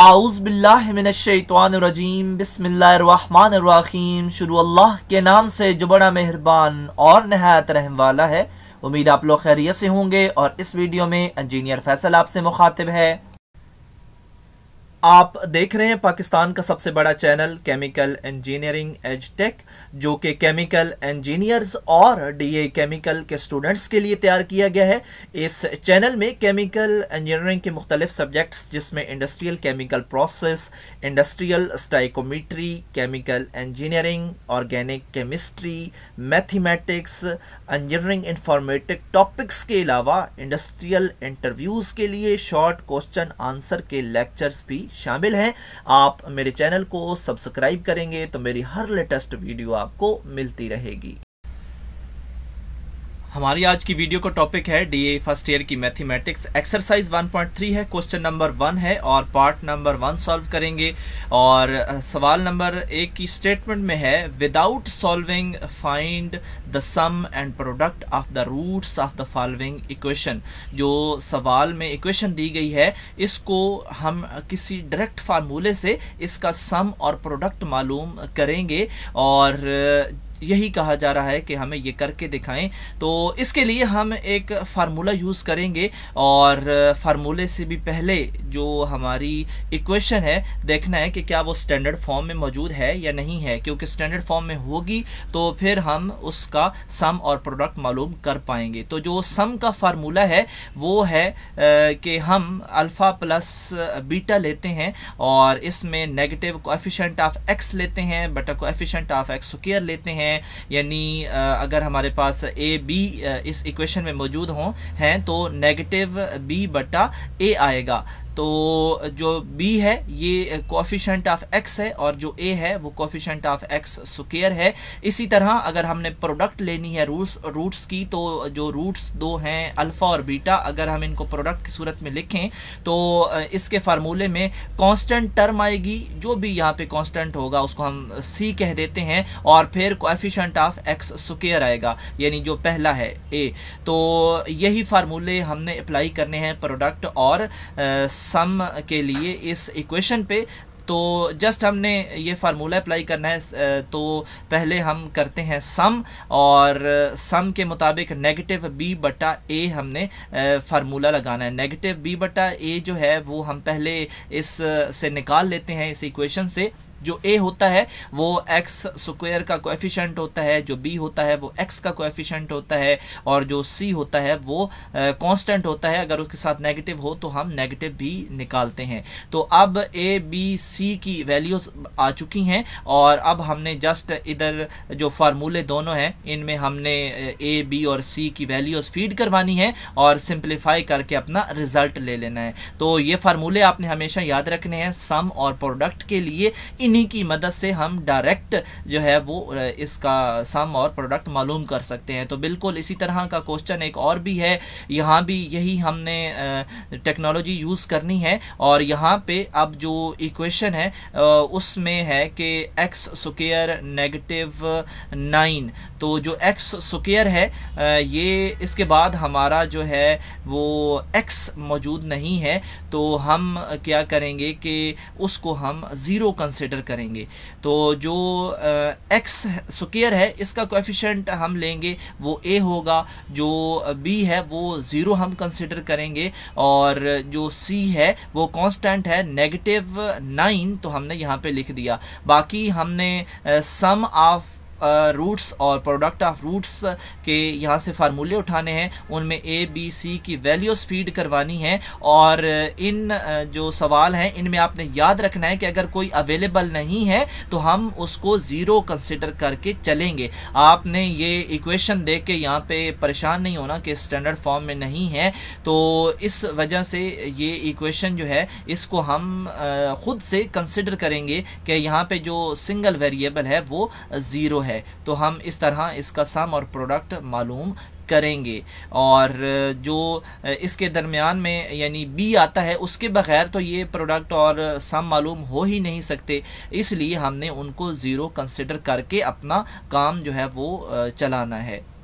बिल्लाजीम बिस्मिल्लाम शुरू अल्लाह के नाम से जो बड़ा मेहरबान और नहायत रहम वाला है उम्मीद आप लोग खैरियत से होंगे और इस वीडियो में इंजीनियर फैसल आपसे मुखातिब है आप देख रहे हैं पाकिस्तान का सबसे बड़ा channel chemical engineering edge tech जो कि केमिकल इंजीनियर्स और डीए केमिकल के स्टूडेंट्स के लिए तैयार किया गया है इस चैनल में केमिकल इंजीनियरिंग के मुख्तलिफ सब्जेक्ट्स जिसमें industrial chemical process industrial stoichiometry chemical engineering organic chemistry mathematics engineering informatic topics के अलावा इंडस्ट्रियल इंटरव्यूज़ के लिए शॉर्ट क्वेश्चन आंसर के लेक्चर्स भी शामिल हैं आप मेरे चैनल को सब्सक्राइब करेंगे तो मेरी हर लेटेस्ट वीडियो आपको मिलती रहेगी हमारी आज की वीडियो का टॉपिक है डीए फर्स्ट ईयर की मैथमेटिक्स एक्सरसाइज 1.3 है क्वेश्चन नंबर वन है और पार्ट नंबर वन सॉल्व करेंगे और सवाल नंबर एक की स्टेटमेंट में है without solving find the sum and product of the roots of the following equation जो सवाल में इक्वेशन दी गई है इसको हम किसी डायरेक्ट फार्मूले से इसका सम और प्रोडक्ट मालूम करेंगे और यही कहा जा रहा है कि हमें ये करके दिखाएं तो इसके लिए हम एक फार्मूला यूज़ करेंगे और फार्मूले से भी पहले जो हमारी इक्वेशन है देखना है कि क्या वो स्टैंडर्ड फॉर्म में मौजूद है या नहीं है क्योंकि स्टैंडर्ड फॉर्म में होगी तो फिर हम उसका सम और प्रोडक्ट मालूम कर पाएंगे तो जो सम का फार्मूला है वो है कि हम अल्फ़ा प्लस बीटा लेते हैं और इसमें नेगेटिव कोफिशेंट ऑफ एक्स लेते हैं बटा कोफिशेंट ऑफ एक्स स्क्र लेते हैं हैं यानी अगर हमारे पास ए बी इस इक्वेशन में मौजूद हों हैं तो नेगेटिव बी बटा ए आएगा तो जो बी है ये कॉफिशेंट ऑफ एक्स है और जो ए है वो कॉफिशेंट ऑफ एक्स स्क्र है इसी तरह अगर हमने प्रोडक्ट लेनी है रूट्स रूट्स की तो जो रूट्स दो हैं अल्फ़ा और बीटा अगर हम इनको प्रोडक्ट की सूरत में लिखें तो इसके फार्मूले में कांस्टेंट टर्म आएगी जो भी यहाँ पे कांस्टेंट होगा उसको हम सी कह देते हैं और फिर कोएफिशिएंट ऑफ एक्स स्क्र आएगा यानी जो पहला है ए तो यही फार्मूले हमने अप्लाई करने हैं प्रोडक्ट और आ, सम के लिए इस इक्वेशन पे तो जस्ट हमने ये फार्मूला अप्लाई करना है तो पहले हम करते हैं सम और सम के मुताबिक नेगेटिव बी बटा ए हमने फार्मूला लगाना है नेगेटिव बी बटा ए जो है वो हम पहले इस से निकाल लेते हैं इस इक्वेशन से जो ए होता है वो एक्स स्क्वेयर का कोएफिशिएंट होता है जो बी होता है वो एक्स का कोएफिशिएंट होता है और जो सी होता है वो कांस्टेंट होता है अगर उसके साथ नेगेटिव हो तो हम नेगेटिव भी निकालते हैं तो अब ए बी सी की वैल्यूज आ चुकी हैं और अब हमने जस्ट इधर जो फार्मूले दोनों हैं इनमें हमने ए बी और सी की वैल्यूज फीड करवानी है और सिंप्लीफाई करके अपना रिजल्ट ले लेना है तो ये फार्मूले आपने हमेशा याद रखने हैं सम और प्रोडक्ट के लिए इन्हीं की मदद से हम डायरेक्ट जो है वो इसका सम और प्रोडक्ट मालूम कर सकते हैं तो बिल्कुल इसी तरह का क्वेश्चन एक और भी है यहाँ भी यही हमने टेक्नोलॉजी यूज़ करनी है और यहाँ पे अब जो इक्वेशन है उसमें है कि एक्स स्क्र नेगेटिव नाइन तो जो एक्स स्क्र है ये इसके बाद हमारा जो है वो एक्स मौजूद नहीं है तो हम क्या करेंगे कि उसको हम ज़ीरो कंसिडर कंसिडर करेंगे तो जो एक्स स्क्र है इसका कोफिशेंट हम लेंगे वो ए होगा जो बी है वो ज़ीरो हम कंसिडर करेंगे और जो सी है वो कांस्टेंट है नेगेटिव नाइन तो हमने यहाँ पे लिख दिया बाकी हमने सम ऑफ रूट्स और प्रोडक्ट ऑफ रूट्स के यहाँ से फार्मूले उठाने हैं उनमें ए बी सी की वैल्यूज फीड करवानी है और इन जो सवाल हैं इनमें आपने याद रखना है कि अगर कोई अवेलेबल नहीं है तो हम उसको ज़ीरो कंसिडर करके चलेंगे आपने ये इक्वेशन देख के यहाँ पे परेशान नहीं होना कि स्टैंडर्ड फॉर्म में नहीं है तो इस वजह से ये इक्वेशन जो है इसको हम ख़ुद से कंसिडर करेंगे कि यहाँ पर जो सिंगल वेरिएबल है वो ज़ीरो है है तो हम इस तरह इसका सम और प्रोडक्ट मालूम करेंगे और जो इसके दरमियान में यानी बी आता है उसके बगैर तो ये प्रोडक्ट और सम मालूम हो ही नहीं सकते इसलिए हमने उनको ज़ीरो कंसिडर करके अपना काम जो है वो चलाना है